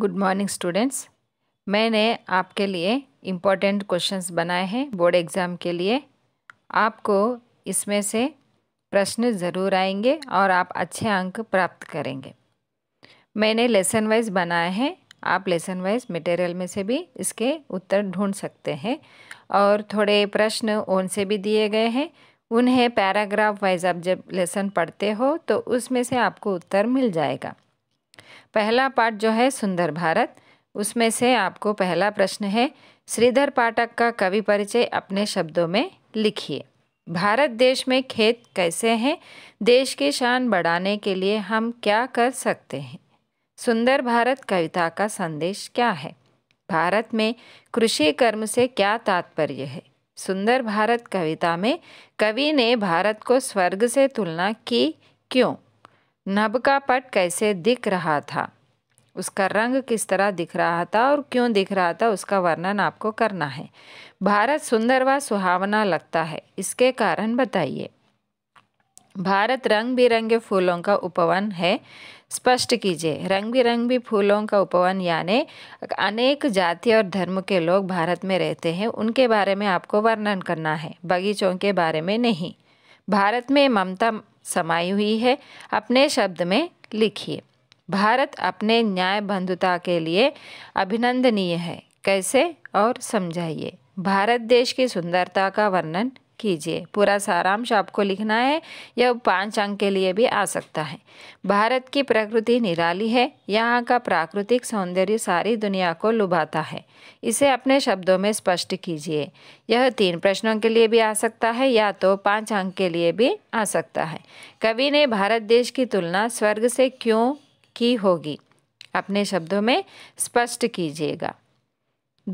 good morning students मैंने आपके लिए इम्पॉर्टेंट क्वेश्चंस बनाए हैं बोर्ड एग्ज़ाम के लिए आपको इसमें से प्रश्न ज़रूर आएंगे और आप अच्छे अंक प्राप्त करेंगे मैंने लेसन वाइज बनाए हैं आप लेसन वाइज मटेरियल में से भी इसके उत्तर ढूंढ सकते हैं और थोड़े प्रश्न ओन से भी दिए गए हैं उन्हें पैराग्राफ वाइज आप जब लेसन पढ़ते हो तो उसमें से आपको उत्तर मिल जाएगा पहला पाठ जो है सुंदर भारत उसमें से आपको पहला प्रश्न है श्रीधर पाठक का कवि परिचय अपने शब्दों में लिखिए भारत देश में खेत कैसे हैं देश की शान बढ़ाने के लिए हम क्या कर सकते हैं सुंदर भारत कविता का संदेश क्या है भारत में कृषि कर्म से क्या तात्पर्य है सुंदर भारत कविता में कवि ने भारत को स्वर्ग से तुलना की क्यों नभ का पट कैसे दिख रहा था उसका रंग किस तरह दिख रहा था और क्यों दिख रहा था उसका वर्णन आपको करना है भारत सुंदर व सुहावना लगता है इसके कारण बताइए भारत रंग बिरंगे फूलों का उपवन है स्पष्ट कीजिए रंग बिरंगी फूलों का उपवन यानी अनेक जाति और धर्म के लोग भारत में रहते हैं उनके बारे में आपको वर्णन करना है बगीचों के बारे में नहीं भारत में ममता समाई हुई है अपने शब्द में लिखिए भारत अपने न्याय बंधुता के लिए अभिनंदनीय है कैसे और समझाइए भारत देश की सुंदरता का वर्णन कीजिए पूरा सारांश आपको लिखना है यह पाँच अंक के लिए भी आ सकता है भारत की प्रकृति निराली है यहाँ का प्राकृतिक सौंदर्य सारी दुनिया को लुभाता है इसे अपने शब्दों में स्पष्ट कीजिए यह तीन प्रश्नों के लिए भी आ सकता है या तो पाँच अंक के लिए भी आ सकता है कवि ने भारत देश की तुलना स्वर्ग से क्यों की होगी अपने शब्दों में स्पष्ट कीजिएगा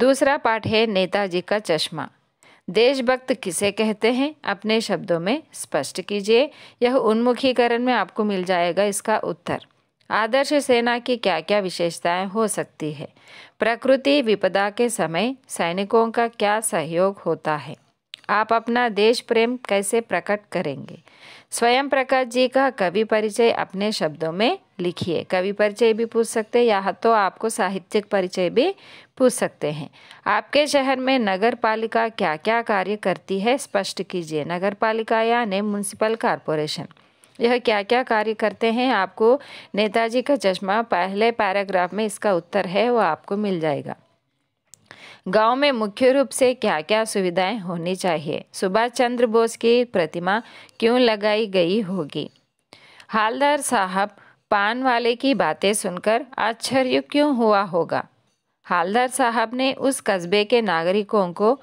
दूसरा पाठ है नेताजी का चश्मा देशभक्त किसे कहते हैं अपने शब्दों में स्पष्ट कीजिए यह उन्मुखीकरण में आपको मिल जाएगा इसका उत्तर आदर्श सेना की क्या क्या विशेषताएं हो सकती है प्रकृति विपदा के समय सैनिकों का क्या सहयोग होता है आप अपना देश प्रेम कैसे प्रकट करेंगे स्वयं प्रकाश जी का कवि परिचय अपने शब्दों में लिखिए कवि परिचय भी पूछ सकते हैं या तो आपको साहित्यिक परिचय भी पूछ सकते हैं आपके शहर में नगर पालिका क्या क्या कार्य करती है स्पष्ट कीजिए नगर पालिका या ने म्यूनसिपल कॉरपोरेशन यह क्या क्या कार्य करते हैं आपको नेताजी का चश्मा पहले पैराग्राफ में इसका उत्तर है वो आपको मिल जाएगा गांव में मुख्य रूप से क्या क्या सुविधाएं होनी चाहिए सुभाष चंद्र बोस की प्रतिमा क्यों लगाई गई होगी हालदार साहब पान वाले की बातें सुनकर आश्चर्य क्यों हुआ होगा हालदार साहब ने उस कस्बे के नागरिकों को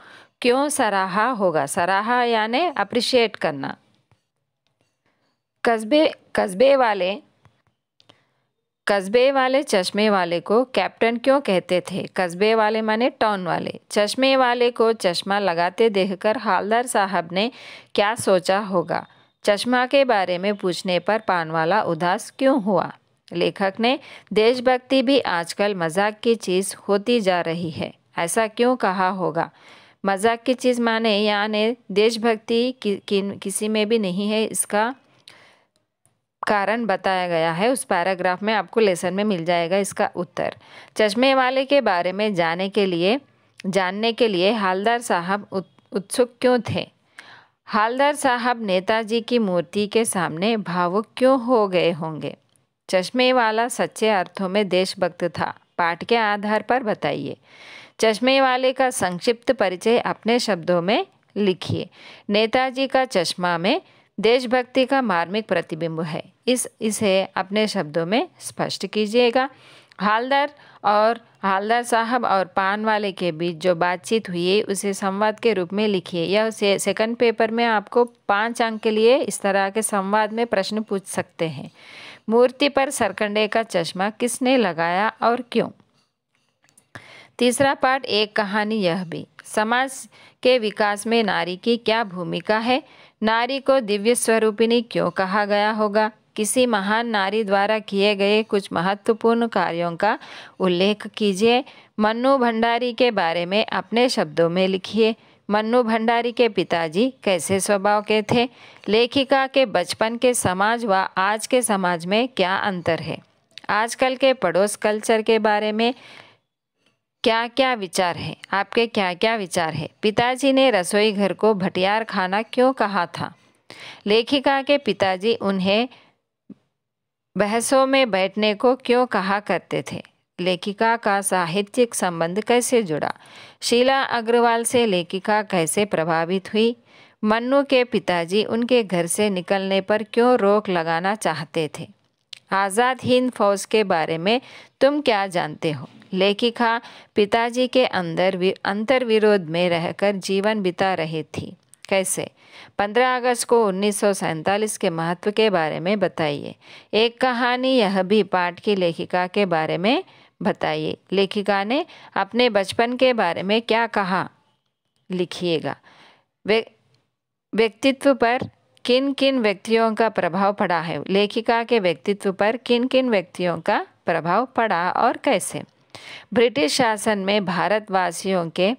क्यों सराहा होगा सराहा यानी अप्रिशिएट करना कस्बे कस्बे वाले कस्बे वाले चश्मे वाले को कैप्टन क्यों कहते थे कस्बे वाले माने टाउन वाले चश्मे वाले को चश्मा लगाते देखकर हालदार साहब ने क्या सोचा होगा चश्मा के बारे में पूछने पर पानवाला उदास क्यों हुआ लेखक ने देशभक्ति भी आजकल मजाक की चीज़ होती जा रही है ऐसा क्यों कहा होगा मजाक की चीज़ माने यानी देशभक्ति कि, कि, किसी में भी नहीं है इसका कारण बताया गया है उस पैराग्राफ में आपको लेसन में मिल जाएगा इसका उत्तर चश्मे वाले के बारे में जाने के लिए जानने के लिए हालदार साहब उत्सुक क्यों थे हालदार साहब नेताजी की मूर्ति के सामने भावुक क्यों हो गए होंगे चश्मे वाला सच्चे अर्थों में देशभक्त था पाठ के आधार पर बताइए चश्मे वाले का संक्षिप्त परिचय अपने शब्दों में लिखिए नेताजी का चश्मा में देशभक्ति का मार्मिक प्रतिबिंब है इस इसे अपने शब्दों में स्पष्ट कीजिएगा हालदार और हालदार साहब और पान वाले के बीच जो बातचीत हुई उसे संवाद के रूप में लिखिए या उसे सेकंड पेपर में आपको पांच अंक के लिए इस तरह के संवाद में प्रश्न पूछ सकते हैं मूर्ति पर सरकंडे का चश्मा किसने लगाया और क्यों तीसरा पाठ एक कहानी यह भी समाज के विकास में नारी की क्या भूमिका है नारी को दिव्य स्वरूपिणी क्यों कहा गया होगा किसी महान नारी द्वारा किए गए कुछ महत्वपूर्ण कार्यों का उल्लेख कीजिए मन्नु भंडारी के बारे में अपने शब्दों में लिखिए मन्नू भंडारी के पिताजी कैसे स्वभाव के थे लेखिका के बचपन के समाज व आज के समाज में क्या अंतर है आजकल के पड़ोस कल्चर के बारे में क्या क्या विचार है आपके क्या क्या विचार है पिताजी ने रसोई घर को भटियार खाना क्यों कहा था लेखिका के पिताजी उन्हें बहसों में बैठने को क्यों कहा करते थे लेखिका का साहित्यिक संबंध कैसे जुड़ा शीला अग्रवाल से लेखिका कैसे प्रभावित हुई मन्नू के पिताजी उनके घर से निकलने पर क्यों रोक लगाना चाहते थे आज़ाद हिंद फौज के बारे में तुम क्या जानते हो लेखिका पिताजी के अंदर अंतर्विरोध में रहकर जीवन बिता रही थी कैसे 15 अगस्त को उन्नीस के महत्व के बारे में बताइए एक कहानी यह भी पाठ की लेखिका के बारे में बताइए लेखिका ने अपने बचपन के बारे में क्या कहा लिखिएगा वे व्यक्तित्व पर किन किन व्यक्तियों का प्रभाव पड़ा है लेखिका के व्यक्तित्व पर किन किन व्यक्तियों का प्रभाव पड़ा और कैसे ब्रिटिश शासन में भारतवासियों के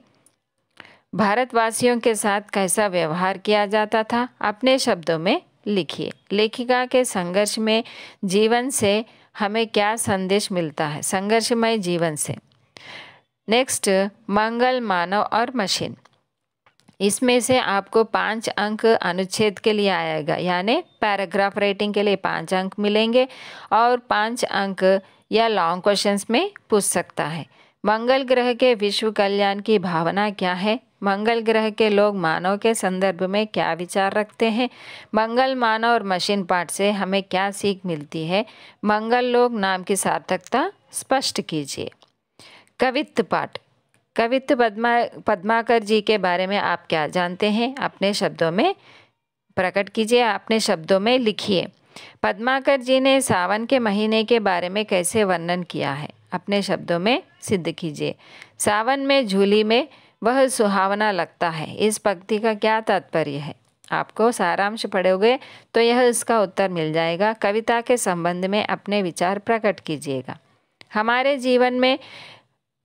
भारतवासियों के साथ कैसा व्यवहार किया जाता था अपने शब्दों में लिखिए लेखिका के संघर्ष में जीवन से हमें क्या संदेश मिलता है संघर्षमय जीवन से नेक्स्ट मंगल मानव और मशीन इसमें से आपको पाँच अंक अनुच्छेद के लिए आएगा यानी पैराग्राफ राइटिंग के लिए पाँच अंक मिलेंगे और पाँच अंक या लॉन्ग क्वेश्चंस में पूछ सकता है मंगल ग्रह के विश्व कल्याण की भावना क्या है मंगल ग्रह के लोग मानव के संदर्भ में क्या विचार रखते हैं मंगल मानव और मशीन पाठ से हमें क्या सीख मिलती है मंगल लोग नाम की सार्थकता स्पष्ट कीजिए कवित्व पाठ कवित्व पद्मा पद्माकर जी के बारे में आप क्या जानते हैं अपने शब्दों में प्रकट कीजिए अपने शब्दों में लिखिए पद्माकर जी ने सावन के महीने के बारे में कैसे वर्णन किया है अपने शब्दों में सिद्ध कीजिए सावन में झूली में वह सुहावना लगता है इस पंक्ति का क्या तात्पर्य है आपको सारांश पढ़ोगे तो यह इसका उत्तर मिल जाएगा कविता के संबंध में अपने विचार प्रकट कीजिएगा हमारे जीवन में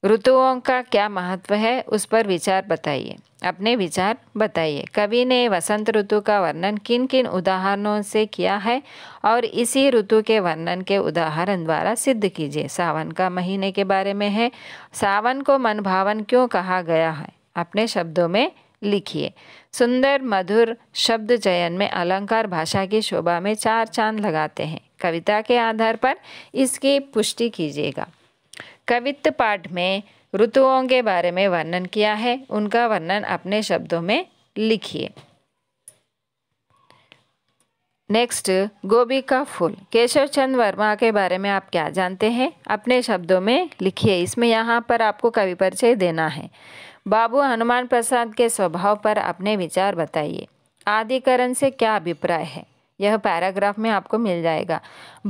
ऋतुओं का क्या महत्व है उस पर विचार बताइए अपने विचार बताइए कवि ने वसंत ऋतु का वर्णन किन किन उदाहरणों से किया है और इसी ऋतु के वर्णन के उदाहरण द्वारा सिद्ध कीजिए सावन का महीने के बारे में है सावन को मनभावन क्यों कहा गया है अपने शब्दों में लिखिए सुंदर मधुर शब्द चयन में अलंकार भाषा की शोभा में चार चांद लगाते हैं कविता के आधार पर इसकी पुष्टि कीजिएगा कवित्त पाठ में ऋतुओं के बारे में वर्णन किया है उनका वर्णन अपने शब्दों में लिखिए नेक्स्ट गोभी का फूल केशव चंद वर्मा के बारे में आप क्या जानते हैं अपने शब्दों में लिखिए इसमें यहाँ पर आपको कवि परिचय देना है बाबू हनुमान प्रसाद के स्वभाव पर अपने विचार बताइए आदिकरण से क्या अभिप्राय है यह पैराग्राफ में आपको मिल जाएगा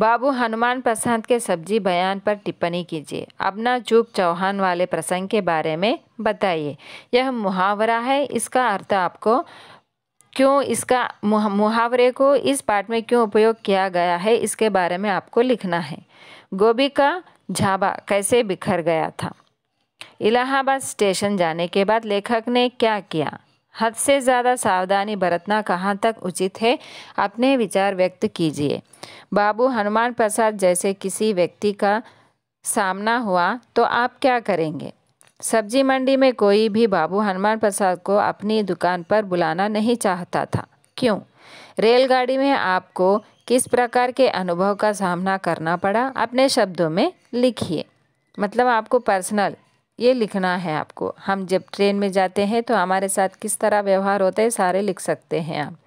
बाबू हनुमान प्रसाद के सब्जी बयान पर टिप्पणी कीजिए अपना चूप चौहान वाले प्रसंग के बारे में बताइए यह मुहावरा है इसका अर्थ आपको क्यों इसका मुहावरे को इस पाठ में क्यों उपयोग किया गया है इसके बारे में आपको लिखना है गोभी का झाबा कैसे बिखर गया था इलाहाबाद स्टेशन जाने के बाद लेखक ने क्या किया हद से ज़्यादा सावधानी बरतना कहाँ तक उचित है अपने विचार व्यक्त कीजिए बाबू हनुमान प्रसाद जैसे किसी व्यक्ति का सामना हुआ तो आप क्या करेंगे सब्जी मंडी में कोई भी बाबू हनुमान प्रसाद को अपनी दुकान पर बुलाना नहीं चाहता था क्यों रेलगाड़ी में आपको किस प्रकार के अनुभव का सामना करना पड़ा अपने शब्दों में लिखिए मतलब आपको पर्सनल ये लिखना है आपको हम जब ट्रेन में जाते हैं तो हमारे साथ किस तरह व्यवहार होता है सारे लिख सकते हैं आप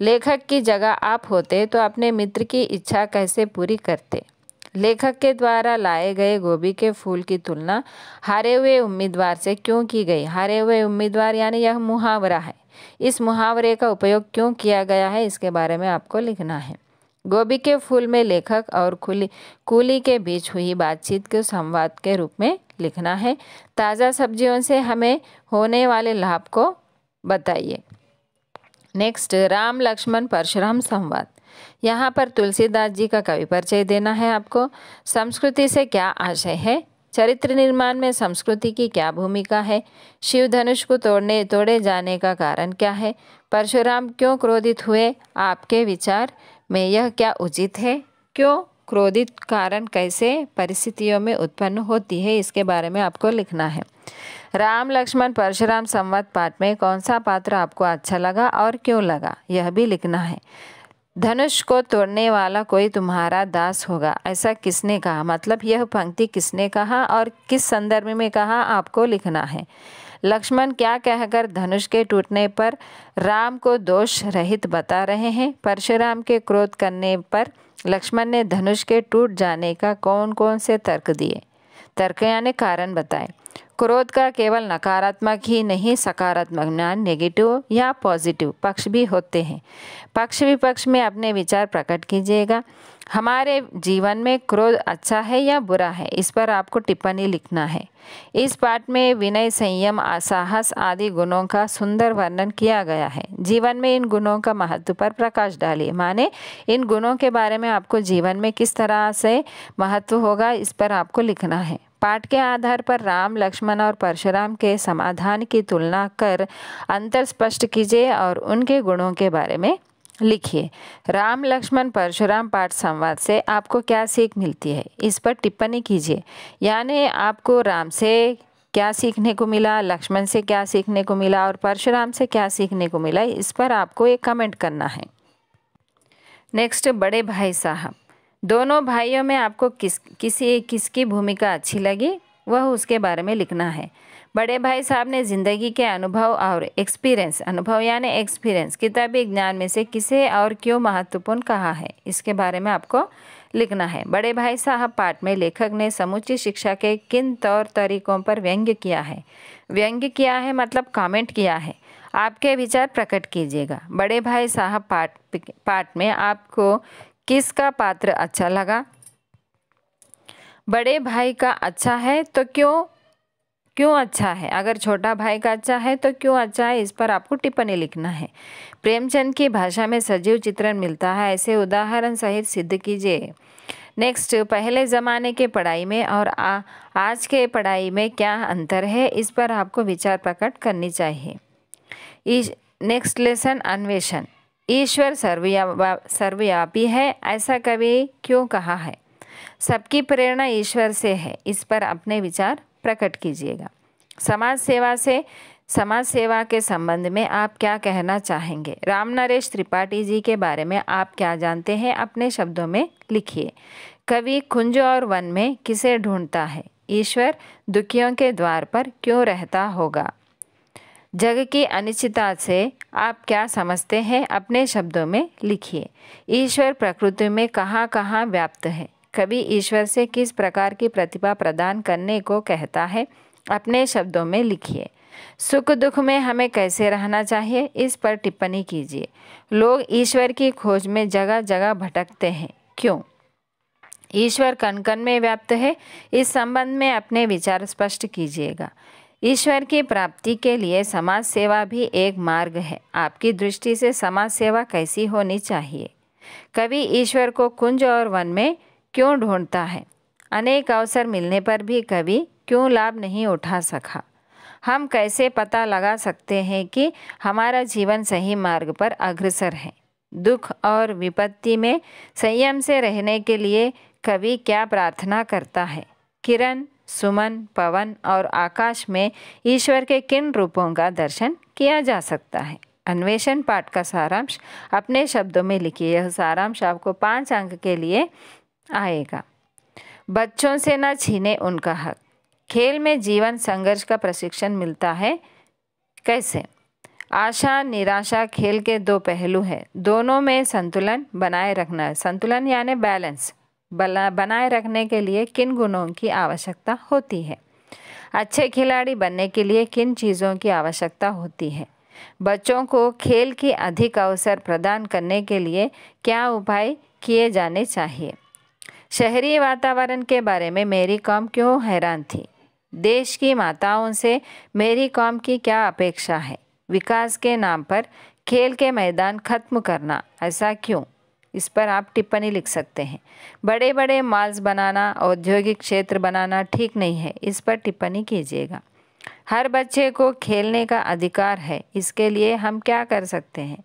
लेखक की जगह आप होते तो अपने मित्र की इच्छा कैसे पूरी करते लेखक के द्वारा लाए गए गोभी के फूल की तुलना हारे हुए उम्मीदवार से क्यों की गई हारे हुए उम्मीदवार यानी यह मुहावरा है इस मुहावरे का उपयोग क्यों किया गया है इसके बारे में आपको लिखना है गोभी के फूल में लेखक और खुली कुली के बीच हुई बातचीत को संवाद के रूप में लिखना है ताज़ा सब्जियों से हमें होने वाले लाभ को बताइए नेक्स्ट राम लक्ष्मण परशुराम संवाद यहाँ पर तुलसीदास जी का कवि परिचय देना है आपको संस्कृति से क्या आशय है चरित्र निर्माण में संस्कृति की क्या भूमिका है शिव धनुष को तोड़ने तोड़े जाने का कारण क्या है परशुराम क्यों क्रोधित हुए आपके विचार में यह क्या उचित है क्यों क्रोधित कारण कैसे परिस्थितियों में उत्पन्न होती है इसके बारे में आपको लिखना है राम लक्ष्मण परशुराम संवत पाठ में कौन सा पात्र आपको अच्छा लगा और क्यों लगा यह भी लिखना है धनुष को तोड़ने वाला कोई तुम्हारा दास होगा ऐसा किसने कहा मतलब यह पंक्ति किसने कहा और किस संदर्भ में कहा आपको लिखना है लक्ष्मण क्या कहकर धनुष के टूटने पर राम को दोष रहित बता रहे हैं परशुराम के क्रोध करने पर लक्ष्मण ने धनुष के टूट जाने का कौन कौन से तर्क दिए तर्क यानी कारण बताए क्रोध का केवल नकारात्मक ही नहीं सकारात्मक ज्ञान नेगेटिव या पॉजिटिव पक्ष भी होते हैं पक्ष विपक्ष में अपने विचार प्रकट कीजिएगा हमारे जीवन में क्रोध अच्छा है या बुरा है इस पर आपको टिप्पणी लिखना है इस पाठ में विनय संयम असाहस आदि गुणों का सुंदर वर्णन किया गया है जीवन में इन गुणों का महत्व पर प्रकाश डालिए माने इन गुणों के बारे में आपको जीवन में किस तरह से महत्व होगा इस पर आपको लिखना है पाठ के आधार पर राम लक्ष्मण और परशुराम के समाधान की तुलना कर अंतर स्पष्ट कीजिए और उनके गुणों के बारे में लिखिए राम लक्ष्मण परशुराम पाठ संवाद से आपको क्या सीख मिलती है इस पर टिप्पणी कीजिए यानी आपको राम से क्या सीखने को मिला लक्ष्मण से क्या सीखने को मिला और परशुराम से क्या सीखने को मिला इस पर आपको एक कमेंट करना है नेक्स्ट बड़े भाई साहब दोनों भाइयों में आपको किस किसी किसकी भूमिका अच्छी लगी वह उसके बारे में लिखना है बड़े भाई साहब ने ज़िंदगी के अनुभव और एक्सपीरियंस अनुभव यानी एक्सपीरियंस किताबी ज्ञान में से किसे और क्यों महत्वपूर्ण कहा है इसके बारे में आपको लिखना है बड़े भाई साहब पाठ में लेखक ने समुची शिक्षा के किन तौर तरीकों पर व्यंग्य किया है व्यंग्य किया है मतलब कमेंट किया है आपके विचार प्रकट कीजिएगा बड़े भाई साहब पाठ पाठ में आपको किसका पात्र अच्छा लगा बड़े भाई का अच्छा है तो क्यों क्यों अच्छा है अगर छोटा भाई का अच्छा है तो क्यों अच्छा है इस पर आपको टिप्पणी लिखना है प्रेमचंद की भाषा में सजीव चित्रण मिलता है ऐसे उदाहरण सहित सिद्ध कीजिए नेक्स्ट पहले ज़माने के पढ़ाई में और आ, आज के पढ़ाई में क्या अंतर है इस पर आपको विचार प्रकट करनी चाहिए नेक्स्ट लेसन अन्वेषण ईश्वर सर्वया सर्वव्यापी है ऐसा कभी क्यों कहा है सबकी प्रेरणा ईश्वर से है इस पर अपने विचार प्रकट कीजिएगा समाज सेवा से समाज सेवा के संबंध में आप क्या कहना चाहेंगे राम नरेश त्रिपाठी जी के बारे में आप क्या जानते हैं अपने शब्दों में लिखिए कवि कुंज और वन में किसे ढूंढता है ईश्वर दुखियों के द्वार पर क्यों रहता होगा जग की अनिश्चितता से आप क्या समझते हैं अपने शब्दों में लिखिए ईश्वर प्रकृति में कहाँ कहाँ व्याप्त है कवि ईश्वर से किस प्रकार की प्रतिभा प्रदान करने को कहता है अपने शब्दों में लिखिए सुख दुख में हमें कैसे रहना चाहिए इस पर टिप्पणी कीजिए लोग ईश्वर की खोज में जगह जगह भटकते हैं क्यों ईश्वर कण कण में व्याप्त है इस संबंध में अपने विचार स्पष्ट कीजिएगा ईश्वर की प्राप्ति के लिए समाज सेवा भी एक मार्ग है आपकी दृष्टि से समाज सेवा कैसी होनी चाहिए कवि ईश्वर को कुंज और वन में क्यों ढूंढता है अनेक अवसर मिलने पर भी कभी क्यों लाभ नहीं उठा सका हम कैसे पता लगा सकते हैं कि हमारा जीवन सही मार्ग पर अग्रसर है दुख और विपत्ति में संयम से रहने के लिए कवि क्या प्रार्थना करता है किरण सुमन पवन और आकाश में ईश्वर के किन रूपों का दर्शन किया जा सकता है अन्वेषण पाठ का सारांश अपने शब्दों में लिखिए यह सारांश आपको पाँच अंक के लिए आएगा बच्चों से न छीने उनका हक खेल में जीवन संघर्ष का प्रशिक्षण मिलता है कैसे आशा निराशा खेल के दो पहलू हैं दोनों में संतुलन बनाए रखना है संतुलन यानी बैलेंस बला बनाए रखने के लिए किन गुणों की आवश्यकता होती है अच्छे खिलाड़ी बनने के लिए किन चीज़ों की आवश्यकता होती है बच्चों को खेल की अधिक अवसर प्रदान करने के लिए क्या उपाय किए जाने चाहिए शहरी वातावरण के बारे में मेरी कॉम क्यों हैरान थी देश की माताओं से मेरी कॉम की क्या अपेक्षा है विकास के नाम पर खेल के मैदान खत्म करना ऐसा क्यों इस पर आप टिप्पणी लिख सकते हैं बड़े बड़े मॉल्स बनाना औद्योगिक क्षेत्र बनाना ठीक नहीं है इस पर टिप्पणी कीजिएगा हर बच्चे को खेलने का अधिकार है इसके लिए हम क्या कर सकते हैं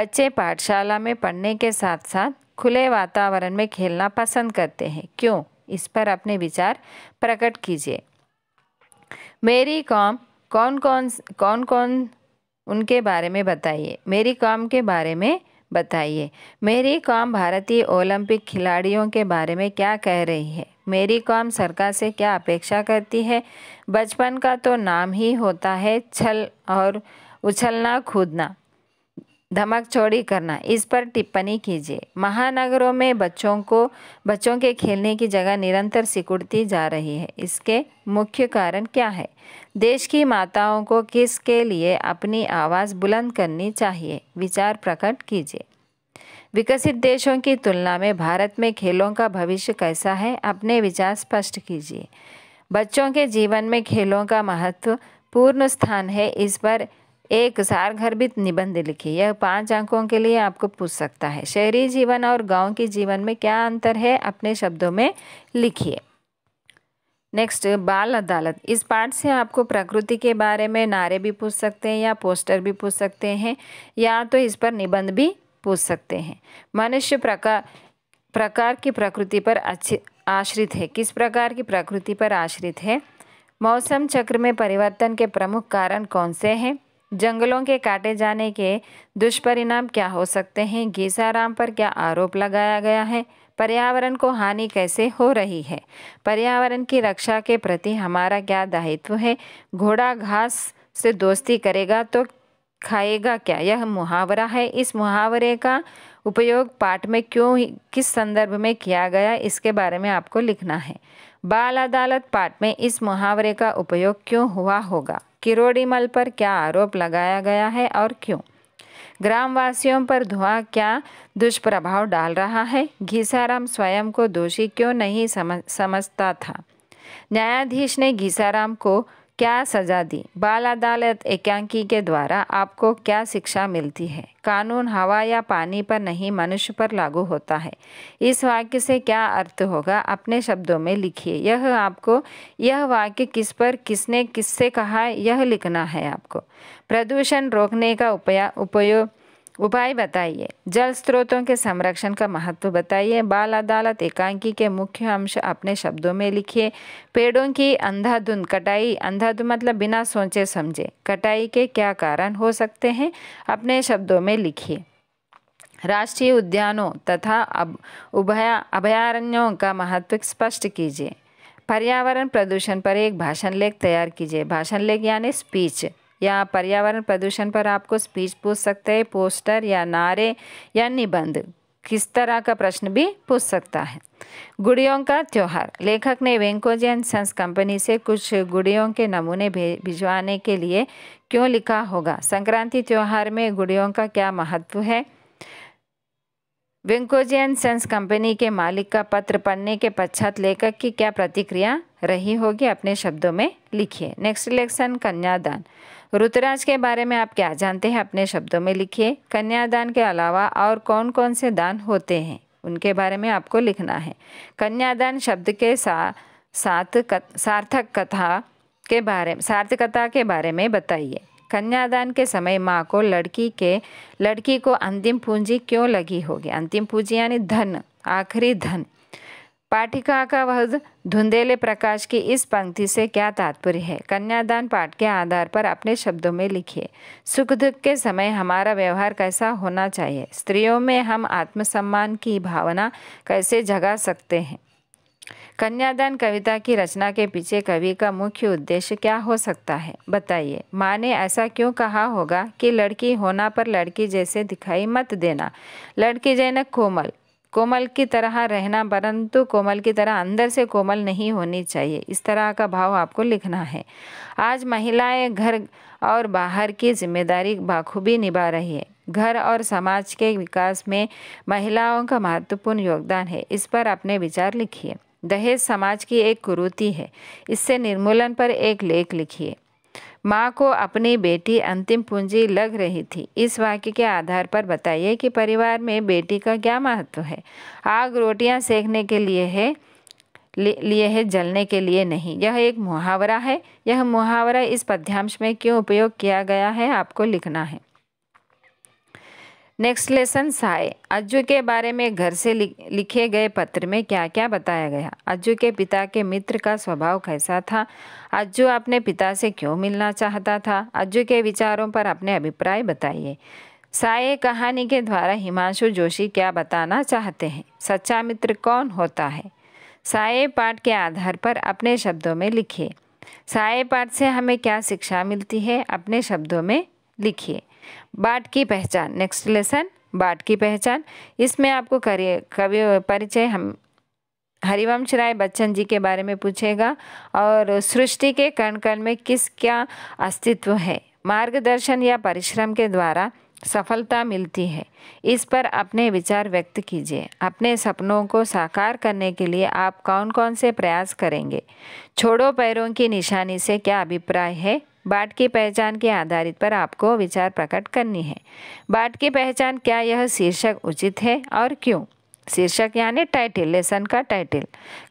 बच्चे पाठशाला में पढ़ने के साथ साथ खुले वातावरण में खेलना पसंद करते हैं क्यों इस पर अपने विचार प्रकट कीजिए मेरी कॉम कौन कौन कौन कौन उनके बारे में बताइए मेरी कॉम के बारे में बताइए मेरी कॉम भारतीय ओलंपिक खिलाड़ियों के बारे में क्या कह रही है मेरी कॉम सरकार से क्या अपेक्षा करती है बचपन का तो नाम ही होता है छल और उछलना कूदना धमक चौड़ी करना इस पर टिप्पणी कीजिए महानगरों में बच्चों को बच्चों के खेलने की जगह निरंतर सिकुड़ती जा रही है इसके मुख्य कारण क्या है देश की माताओं को किसके लिए अपनी आवाज़ बुलंद करनी चाहिए विचार प्रकट कीजिए विकसित देशों की तुलना में भारत में खेलों का भविष्य कैसा है अपने विचार स्पष्ट कीजिए बच्चों के जीवन में खेलों का महत्व पूर्ण स्थान है इस पर एक सार सारगर्भित निबंध लिखिए यह पांच अंकों के लिए आपको पूछ सकता है शहरी जीवन और गांव के जीवन में क्या अंतर है अपने शब्दों में लिखिए नेक्स्ट बाल अदालत इस पार्ट से आपको प्रकृति के बारे में नारे भी पूछ सकते हैं या पोस्टर भी पूछ सकते हैं या तो इस पर निबंध भी पूछ सकते हैं मनुष्य प्रकार प्रकार की प्रकृति पर अच्छी आश्रित है किस प्रकार की प्रकृति पर आश्रित है मौसम चक्र में परिवर्तन के प्रमुख कारण कौन से हैं जंगलों के काटे जाने के दुष्परिणाम क्या हो सकते हैं गीसाराम पर क्या आरोप लगाया गया है पर्यावरण को हानि कैसे हो रही है पर्यावरण की रक्षा के प्रति हमारा क्या दायित्व है घोड़ा घास से दोस्ती करेगा तो खाएगा क्या यह मुहावरा है इस मुहावरे का उपयोग पाठ में क्यों किस संदर्भ में किया गया इसके बारे में आपको लिखना है बाल अदालत पाठ में इस मुहावरे का उपयोग क्यों हुआ होगा किरोड़ीमल पर क्या आरोप लगाया गया है और क्यों ग्रामवासियों पर धुआं क्या दुष्प्रभाव डाल रहा है घीसाराम स्वयं को दोषी क्यों नहीं समझ समझता था न्यायाधीश ने घीसाराम को क्या सज़ा दी बाल अदालत एकांकी के द्वारा आपको क्या शिक्षा मिलती है कानून हवा या पानी पर नहीं मनुष्य पर लागू होता है इस वाक्य से क्या अर्थ होगा अपने शब्दों में लिखिए यह आपको यह वाक्य किस पर किसने किससे कहा यह लिखना है आपको प्रदूषण रोकने का उपया उपयोग उपाय बताइए जल स्रोतों के संरक्षण का महत्व बताइए बाल अदालत एकांकी के मुख्य अंश अपने शब्दों में लिखिए पेड़ों की अंधाधुंध कटाई अंधाधुंध मतलब बिना सोचे समझे कटाई के क्या कारण हो सकते हैं अपने शब्दों में लिखिए राष्ट्रीय उद्यानों तथा अब उभया अभयारण्यों का महत्व स्पष्ट कीजिए पर्यावरण प्रदूषण पर एक भाषण लेख तैयार कीजिए भाषण लेख यानी स्पीच या पर्यावरण प्रदूषण पर आपको स्पीच पूछ सकते हैं पोस्टर या नारे या निबंध किस तरह का प्रश्न भी पूछ सकता है गुड़ियों का त्यौहार लेखक ने वेंकोजी एंड सन्स कंपनी से कुछ गुड़ियों के नमूने भिजवाने के लिए क्यों लिखा होगा संक्रांति त्यौहार में गुड़ियों का क्या महत्व है वेंकोजी एंड सन्स कंपनी के मालिक का पत्र पढ़ने के पश्चात लेखक की क्या प्रतिक्रिया रही होगी अपने शब्दों में लिखिए नेक्स्ट इलेक्शन कन्यादान रुतराज के बारे में आप क्या जानते हैं अपने शब्दों में लिखिए कन्यादान के अलावा और कौन कौन से दान होते हैं उनके बारे में आपको लिखना है कन्यादान शब्द के सा, साथ सार्थक कथा के बारे सार्थकता के बारे में बताइए कन्यादान के समय माँ को लड़की के लड़की को अंतिम पूंजी क्यों लगी होगी अंतिम पूंजी यानी धन आखिरी धन पाठिका का वह धुंधेले प्रकाश की इस पंक्ति से क्या तात्पर्य है कन्यादान पाठ के आधार पर अपने शब्दों में लिखिए सुख दुख के समय हमारा व्यवहार कैसा होना चाहिए स्त्रियों में हम आत्मसम्मान की भावना कैसे जगा सकते हैं कन्यादान कविता की रचना के पीछे कवि का मुख्य उद्देश्य क्या हो सकता है बताइए माँ ने ऐसा क्यों कहा होगा कि लड़की होना पर लड़की जैसे दिखाई मत देना लड़की जैनक कोमल कोमल की तरह रहना परंतु कोमल की तरह अंदर से कोमल नहीं होनी चाहिए इस तरह का भाव आपको लिखना है आज महिलाएं घर और बाहर की जिम्मेदारी बाखूबी निभा रही है घर और समाज के विकास में महिलाओं का महत्वपूर्ण योगदान है इस पर अपने विचार लिखिए दहेज समाज की एक कुरूति है इससे निर्मूलन पर एक लेख लिखिए माँ को अपनी बेटी अंतिम पूंजी लग रही थी इस वाक्य के आधार पर बताइए कि परिवार में बेटी का क्या महत्व है आग रोटियाँ सेकने के लिए है लिए है जलने के लिए नहीं यह एक मुहावरा है यह मुहावरा इस पद्यांश में क्यों उपयोग किया गया है आपको लिखना है नेक्स्ट लेसन साय अज्जू के बारे में घर से लिखे गए पत्र में क्या क्या बताया गया अज्जू के पिता के मित्र का स्वभाव कैसा था अज्जू अपने पिता से क्यों मिलना चाहता था अज्जू के विचारों पर अपने अभिप्राय बताइए साय कहानी के द्वारा हिमांशु जोशी क्या बताना चाहते हैं सच्चा मित्र कौन होता है साय पाठ के आधार पर अपने शब्दों में लिखिए साय पाठ से हमें क्या शिक्षा मिलती है अपने शब्दों में लिखिए बाट की पहचान नेक्स्ट लेसन बाट की पहचान इसमें आपको करिए कवि परिचय हम हरिवंश राय बच्चन जी के बारे में पूछेगा और सृष्टि के कण कण में किस क्या अस्तित्व है मार्गदर्शन या परिश्रम के द्वारा सफलता मिलती है इस पर अपने विचार व्यक्त कीजिए अपने सपनों को साकार करने के लिए आप कौन कौन से प्रयास करेंगे छोड़ो पैरों की निशानी से क्या अभिप्राय है बाट की पहचान के आधारित पर आपको विचार प्रकट करनी है बाट की पहचान क्या यह शीर्षक उचित है और क्यों शीर्षक यानी टाइटल लेसन का टाइटल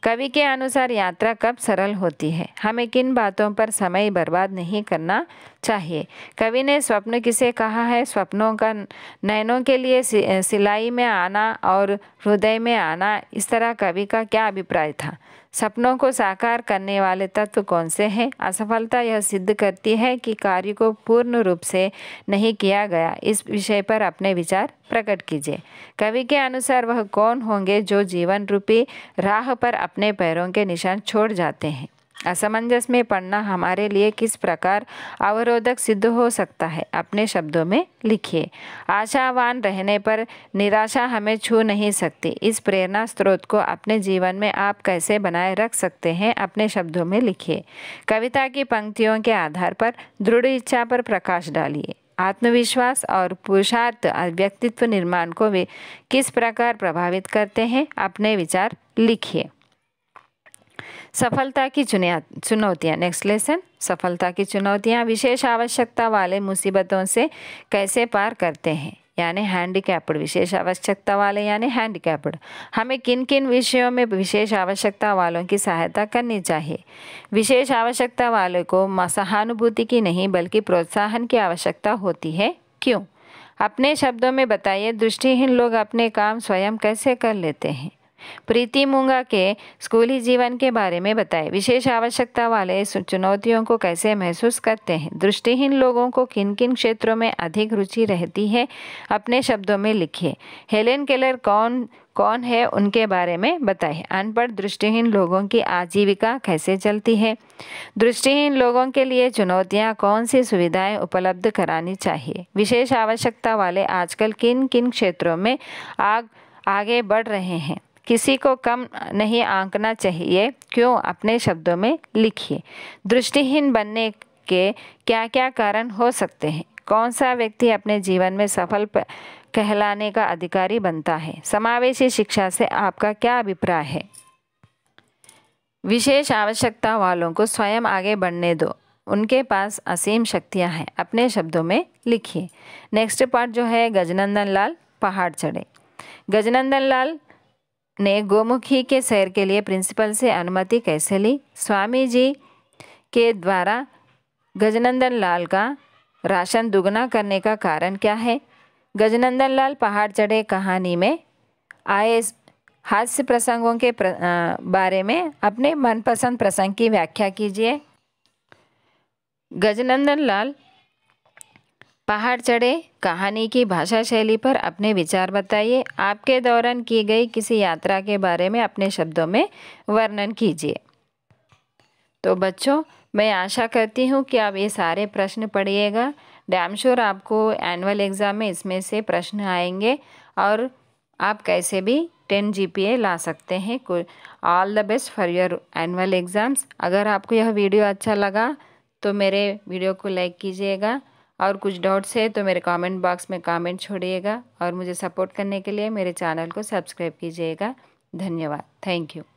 कवि के अनुसार यात्रा कब सरल होती है हमें किन बातों पर समय बर्बाद नहीं करना चाहिए कवि ने स्वप्न किसे कहा है स्वप्नों का नयनों के लिए सिलाई में आना और हृदय में आना इस तरह कवि का क्या अभिप्राय था सपनों को साकार करने वाले तत्व कौन से हैं असफलता यह सिद्ध करती है कि कार्य को पूर्ण रूप से नहीं किया गया इस विषय पर अपने विचार प्रकट कीजिए कवि के अनुसार वह कौन होंगे जो जीवन रूपी राह पर अपने पैरों के निशान छोड़ जाते हैं असमंजस में पढ़ना हमारे लिए किस प्रकार अवरोधक सिद्ध हो सकता है अपने शब्दों में लिखिए आशावान रहने पर निराशा हमें छू नहीं सकती इस प्रेरणा स्रोत को अपने जीवन में आप कैसे बनाए रख सकते हैं अपने शब्दों में लिखिए कविता की पंक्तियों के आधार पर दृढ़ इच्छा पर प्रकाश डालिए आत्मविश्वास और पुरुषार्थ व्यक्तित्व निर्माण को वे किस प्रकार प्रभावित करते हैं अपने विचार लिखिए सफलता की चुनिया चुनौतियाँ नेक्स्ट लेसन सफलता की चुनौतियाँ विशेष आवश्यकता वाले मुसीबतों से कैसे पार करते हैं यानी हैंडीकैप्ड विशेष आवश्यकता वाले यानी हैंडीकैप्ड हमें किन किन विषयों में विशेष आवश्यकता वालों की सहायता करनी चाहिए विशेष आवश्यकता वालों को सहानुभूति की नहीं बल्कि प्रोत्साहन की आवश्यकता होती है क्यों अपने शब्दों में बताइए दृष्टिहीन लोग अपने काम स्वयं कैसे कर लेते हैं प्रीति मुंगा के स्कूली जीवन के बारे में बताएं विशेष आवश्यकता वाले चुनौतियों को कैसे महसूस करते हैं दृष्टिहीन लोगों को किन किन क्षेत्रों में अधिक रुचि रहती है अपने शब्दों में लिखिए हेलेन केलर कौन कौन है उनके बारे में बताएं अनपढ़ दृष्टिहीन लोगों की आजीविका कैसे चलती है दृष्टिहीन लोगों के लिए चुनौतियाँ कौन सी सुविधाएं उपलब्ध करानी चाहिए विशेष आवश्यकता वाले आजकल किन किन क्षेत्रों में आग आगे बढ़ रहे हैं किसी को कम नहीं आंकना चाहिए क्यों अपने शब्दों में लिखिए दृष्टिहीन बनने के क्या क्या कारण हो सकते हैं कौन सा व्यक्ति अपने जीवन में सफल कहलाने का अधिकारी बनता है समावेशी शिक्षा से आपका क्या अभिप्राय है विशेष आवश्यकता वालों को स्वयं आगे बढ़ने दो उनके पास असीम शक्तियां हैं अपने शब्दों में लिखिए नेक्स्ट पार्ट जो है गजनंदन लाल पहाड़ चढ़े गजनंदन लाल ने गोमुखी के सैर के लिए प्रिंसिपल से अनुमति कैसे ली स्वामी जी के द्वारा गजनंदन लाल का राशन दुगना करने का कारण क्या है गजनंदन लाल पहाड़ चढ़े कहानी में आए हास्य प्रसंगों के प्र, आ, बारे में अपने मनपसंद प्रसंग की व्याख्या कीजिए गजनंदन लाल पहाड़ चढ़े कहानी की भाषा शैली पर अपने विचार बताइए आपके दौरान की गई किसी यात्रा के बारे में अपने शब्दों में वर्णन कीजिए तो बच्चों मैं आशा करती हूँ कि आप ये सारे प्रश्न पढ़िएगा डैम श्योर आपको एनुअल एग्ज़ाम में इसमें से प्रश्न आएंगे और आप कैसे भी टेन जी पी ए ला सकते हैं all the best for your annual exams अगर आपको यह वीडियो अच्छा लगा तो मेरे वीडियो को लाइक कीजिएगा और कुछ डाउट्स है तो मेरे कमेंट बॉक्स में कमेंट छोड़िएगा और मुझे सपोर्ट करने के लिए मेरे चैनल को सब्सक्राइब कीजिएगा धन्यवाद थैंक यू